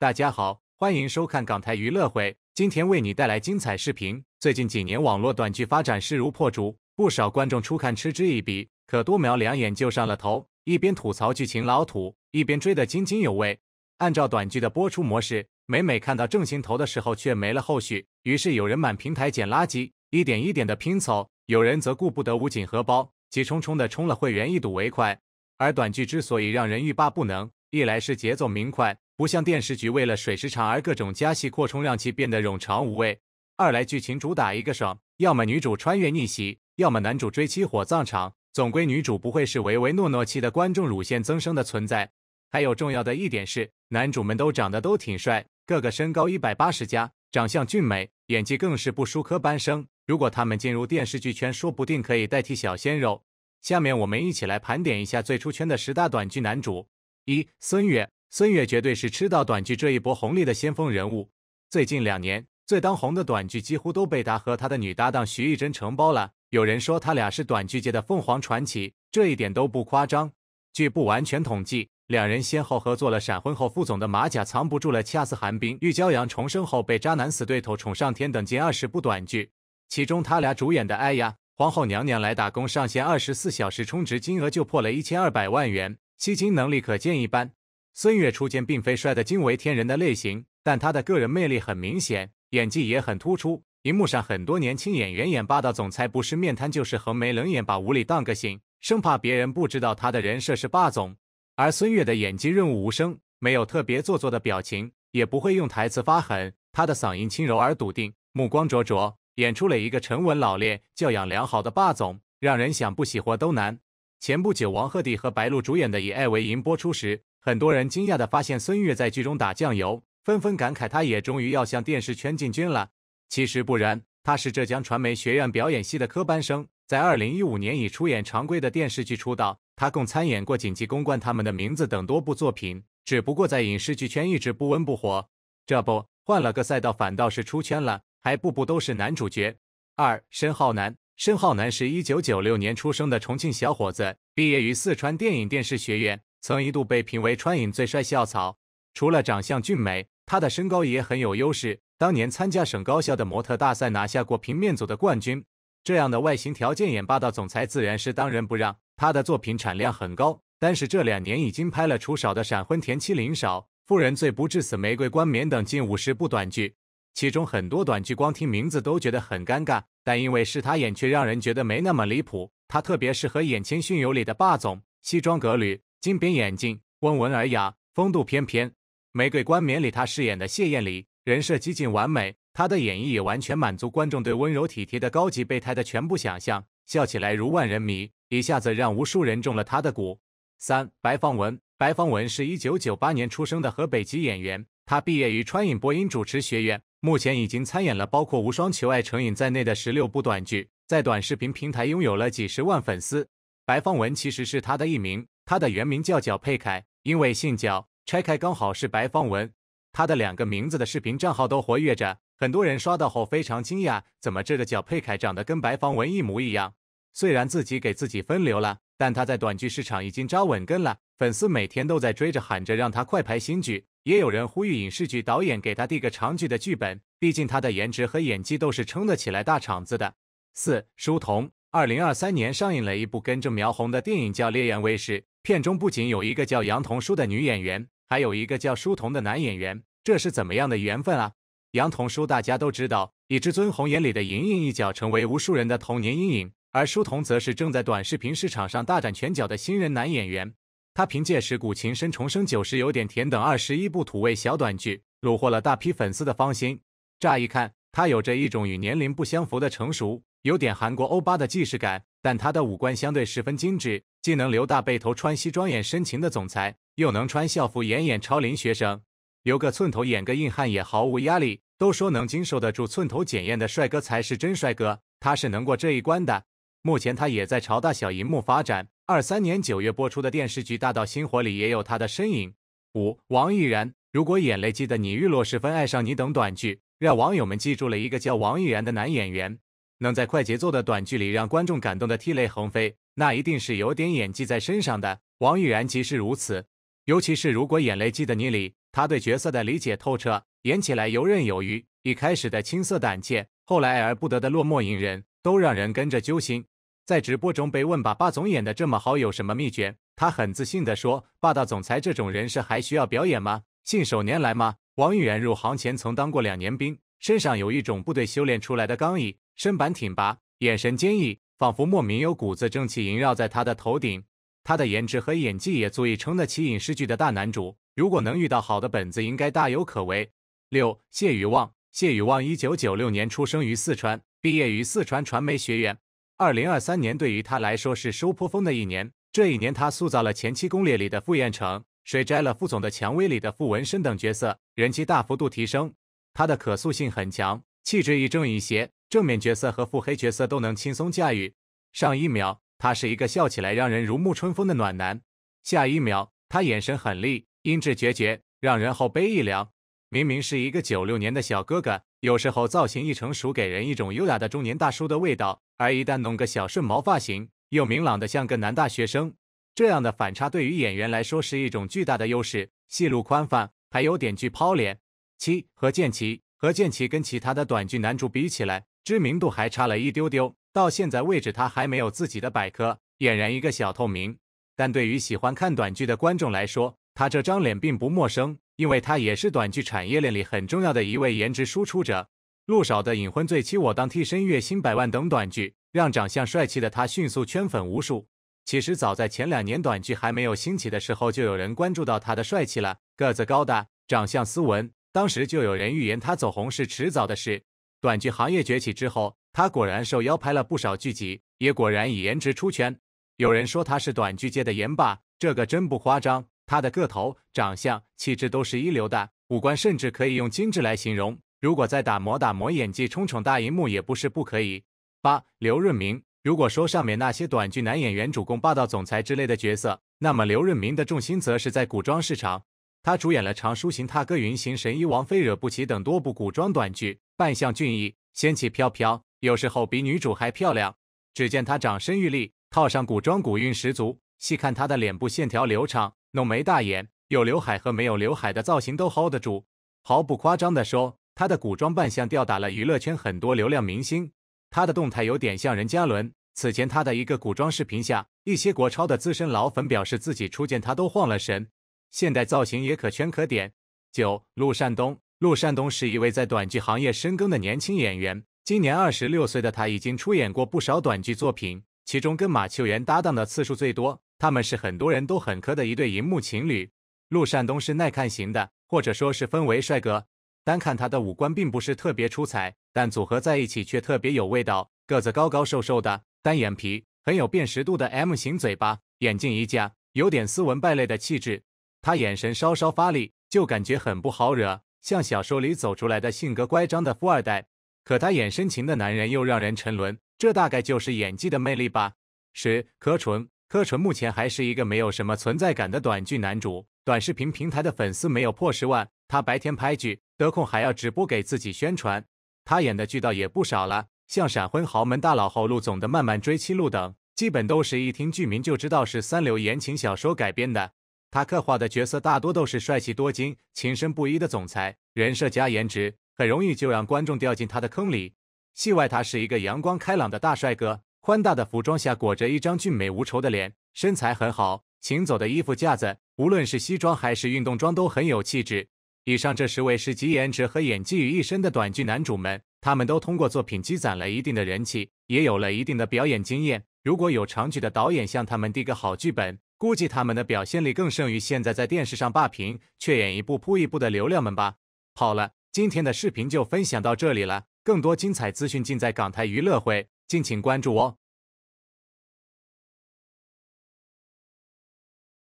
大家好，欢迎收看港台娱乐会，今天为你带来精彩视频。最近几年，网络短剧发展势如破竹，不少观众初看嗤之以鼻，可多瞄两眼就上了头，一边吐槽剧情老土，一边追得津津有味。按照短剧的播出模式，每每看到正兴头的时候，却没了后续，于是有人满平台捡垃圾，一点一点的拼凑；有人则顾不得捂紧荷包，急冲冲的充了会员一睹尾款。而短剧之所以让人欲罢不能，一来是节奏明快。不像电视剧为了水时长而各种加戏扩充，让其变得冗长无味。二来剧情主打一个爽，要么女主穿越逆袭，要么男主追妻火葬场。总归女主不会是唯唯诺诺气的观众乳腺增生的存在。还有重要的一点是，男主们都长得都挺帅，个个身高一百八十加，长相俊美，演技更是不输科班生。如果他们进入电视剧圈，说不定可以代替小鲜肉。下面我们一起来盘点一下最出圈的十大短剧男主：一孙越。孙悦绝对是吃到短剧这一波红利的先锋人物。最近两年最当红的短剧几乎都被他和他的女搭档徐艺珍承包了。有人说他俩是短剧界的凤凰传奇，这一点都不夸张。据不完全统计，两人先后合作了《闪婚后副总的马甲藏不住了》《恰似寒冰玉娇阳重生后被渣男死对头宠上天》等近二十部短剧，其中他俩主演的《哎呀皇后娘娘来打工》上线二十四小时充值金额就破了一千二百万元，吸金能力可见一斑。孙越初见并非帅得惊为天人的类型，但他的个人魅力很明显，演技也很突出。荧幕上很多年轻演员演霸道总裁，不是面瘫就是横眉冷眼，把无理当个性，生怕别人不知道他的人设是霸总。而孙越的演技润物无声，没有特别做作的表情，也不会用台词发狠。他的嗓音轻柔而笃定，目光灼灼，演出了一个沉稳老练、教养良好的霸总，让人想不喜欢都难。前不久，王鹤棣和白鹿主演的《以爱为营》播出时。很多人惊讶地发现孙越在剧中打酱油，纷纷感慨他也终于要向电视圈进军了。其实不然，他是浙江传媒学院表演系的科班生，在二零一五年以出演常规的电视剧出道。他共参演过《紧急公关》《他们的名字》等多部作品，只不过在影视剧圈一直不温不火。这不换了个赛道，反倒是出圈了，还步步都是男主角。二申浩南，申浩南是一九九六年出生的重庆小伙子，毕业于四川电影电视学院。曾一度被评为川影最帅校草，除了长相俊美，他的身高也很有优势。当年参加省高校的模特大赛，拿下过平面组的冠军。这样的外形条件演霸道总裁自然是当仁不让。他的作品产量很高，但是这两年已经拍了《出少的闪婚甜妻》《零少》《富人最不至死》《玫瑰冠冕》等近五十部短剧，其中很多短剧光听名字都觉得很尴尬，但因为是他演，却让人觉得没那么离谱。他特别适合演《清训有礼》的霸总，西装革履。金边眼镜，温文尔雅，风度翩翩。《玫瑰冠冕》里，他饰演的谢艳丽人设几近完美，他的演绎也完全满足观众对温柔体贴的高级备胎的全部想象。笑起来如万人迷，一下子让无数人中了他的蛊。三白芳文，白芳文是一九九八年出生的河北籍演员，他毕业于川影播音主持学院，目前已经参演了包括《无双求爱成瘾》在内的十六部短剧，在短视频平台拥有了几十万粉丝。白芳文其实是他的一名。他的原名叫角佩凯，因为姓角拆开刚好是白方文。他的两个名字的视频账号都活跃着，很多人刷到后非常惊讶，怎么这个角佩凯长得跟白方文一模一样？虽然自己给自己分流了，但他在短剧市场已经扎稳根了，粉丝每天都在追着喊着让他快拍新剧，也有人呼吁影视剧导演给他递个长剧的剧本，毕竟他的颜值和演技都是撑得起来大场子的。四书童，二零二三年上映了一部跟着苗红的电影叫《烈焰卫士》。片中不仅有一个叫杨童书的女演员，还有一个叫书童的男演员，这是怎么样的缘分啊？杨童书大家都知道，以《至尊红眼里的莹莹一角，成为无数人的童年阴影；而书童则是正在短视频市场上大展拳脚的新人男演员。他凭借《十骨情深》《重生九十有点甜》等二十一部土味小短剧，虏获了大批粉丝的芳心。乍一看，他有着一种与年龄不相符的成熟，有点韩国欧巴的既视感，但他的五官相对十分精致。既能留大背头穿西装演深情的总裁，又能穿校服演演超龄学生，留个寸头演个硬汉也毫无压力。都说能经受得住寸头检验的帅哥才是真帅哥，他是能过这一关的。目前他也在朝大小荧幕发展。二三年九月播出的电视剧《大道星火》里也有他的身影。五王奕然，如果眼泪记得你，日落时分爱上你等短剧，让网友们记住了一个叫王奕然的男演员，能在快节奏的短剧里让观众感动的涕泪横飞。那一定是有点演技在身上的。王玉然即是如此，尤其是如果演雷记的你里，他对角色的理解透彻，演起来游刃有余。一开始的青涩胆怯，后来爱而不得的落寞隐忍，都让人跟着揪心。在直播中被问把霸总演的这么好有什么秘诀，他很自信地说：“霸道总裁这种人设还需要表演吗？信手拈来吗？”王玉然入行前曾当过两年兵，身上有一种部队修炼出来的刚毅，身板挺拔，眼神坚毅。仿佛莫名有股子正气萦绕在他的头顶，他的颜值和演技也足以撑得起影视剧的大男主。如果能遇到好的本子，应该大有可为。六，谢雨望。谢雨望一九九六年出生于四川，毕业于四川传媒学院。二零二三年对于他来说是收破丰的一年，这一年他塑造了《前妻攻略》里的傅宴成，《水摘了傅总的蔷薇》里的傅文深等角色，人气大幅度提升。他的可塑性很强，气质亦正亦邪。正面角色和腹黑角色都能轻松驾驭。上一秒他是一个笑起来让人如沐春风的暖男，下一秒他眼神狠厉，音质决绝，让人后背一凉。明明是一个九六年的小哥哥，有时候造型一成熟，给人一种优雅的中年大叔的味道；而一旦弄个小顺毛发型，又明朗的像个男大学生。这样的反差对于演员来说是一种巨大的优势。戏路宽泛，还有点剧抛脸。七何建奇，何建奇跟其他的短剧男主比起来。知名度还差了一丢丢，到现在为止他还没有自己的百科，俨然一个小透明。但对于喜欢看短剧的观众来说，他这张脸并不陌生，因为他也是短剧产业链里很重要的一位颜值输出者。陆少的隐婚最妻我当替身、月薪百万等短剧，让长相帅气的他迅速圈粉无数。其实早在前两年短剧还没有兴起的时候，就有人关注到他的帅气了，个子高大，长相斯文，当时就有人预言他走红是迟早的事。短剧行业崛起之后，他果然受邀拍了不少剧集，也果然以颜值出圈。有人说他是短剧界的颜霸，这个真不夸张。他的个头、长相、气质都是一流的，五官甚至可以用精致来形容。如果再打磨打磨演技，冲冲大荧幕也不是不可以。八刘润明，如果说上面那些短剧男演员主攻霸道总裁之类的角色，那么刘润明的重心则是在古装市场。他主演了《长书行》《踏歌云行》《神医王妃惹不起》等多部古装短剧。扮相俊逸，仙气飘飘，有时候比女主还漂亮。只见她长身玉立，套上古装，古韵十足。细看她的脸部线条流畅，浓眉大眼，有刘海和没有刘海的造型都 hold 得住。毫不夸张地说，她的古装扮相吊打了娱乐圈很多流量明星。她的动态有点像任嘉伦。此前她的一个古装视频下，一些国超的资深老粉表示自己初见她都晃了神。现代造型也可圈可点。九，陆善东。陆善东是一位在短剧行业深耕的年轻演员，今年二十六岁的他，已经出演过不少短剧作品，其中跟马秀元搭档的次数最多。他们是很多人都很磕的一对荧幕情侣。陆善东是耐看型的，或者说是氛围帅哥。单看他的五官并不是特别出彩，但组合在一起却特别有味道。个子高高瘦瘦的，单眼皮，很有辨识度的 M 型嘴巴，眼睛一架，有点斯文败类的气质。他眼神稍稍发力，就感觉很不好惹。像小说里走出来的性格乖张的富二代，可他演深情的男人又让人沉沦，这大概就是演技的魅力吧。十柯淳，柯淳目前还是一个没有什么存在感的短剧男主，短视频平台的粉丝没有破十万。他白天拍剧，得空还要直播给自己宣传。他演的剧倒也不少了，像闪婚豪门大佬后陆总的慢慢追妻路等，基本都是一听剧名就知道是三流言情小说改编的。他刻画的角色大多都是帅气多金、情深不一的总裁，人设加颜值，很容易就让观众掉进他的坑里。戏外，他是一个阳光开朗的大帅哥，宽大的服装下裹着一张俊美无愁的脸，身材很好，行走的衣服架子，无论是西装还是运动装都很有气质。以上这十位是集颜值和演技于一身的短剧男主们，他们都通过作品积攒了一定的人气，也有了一定的表演经验。如果有长剧的导演向他们递个好剧本。估计他们的表现力更胜于现在在电视上霸屏却演一部扑一部的流量们吧。好了，今天的视频就分享到这里了，更多精彩资讯尽在港台娱乐会，敬请关注哦。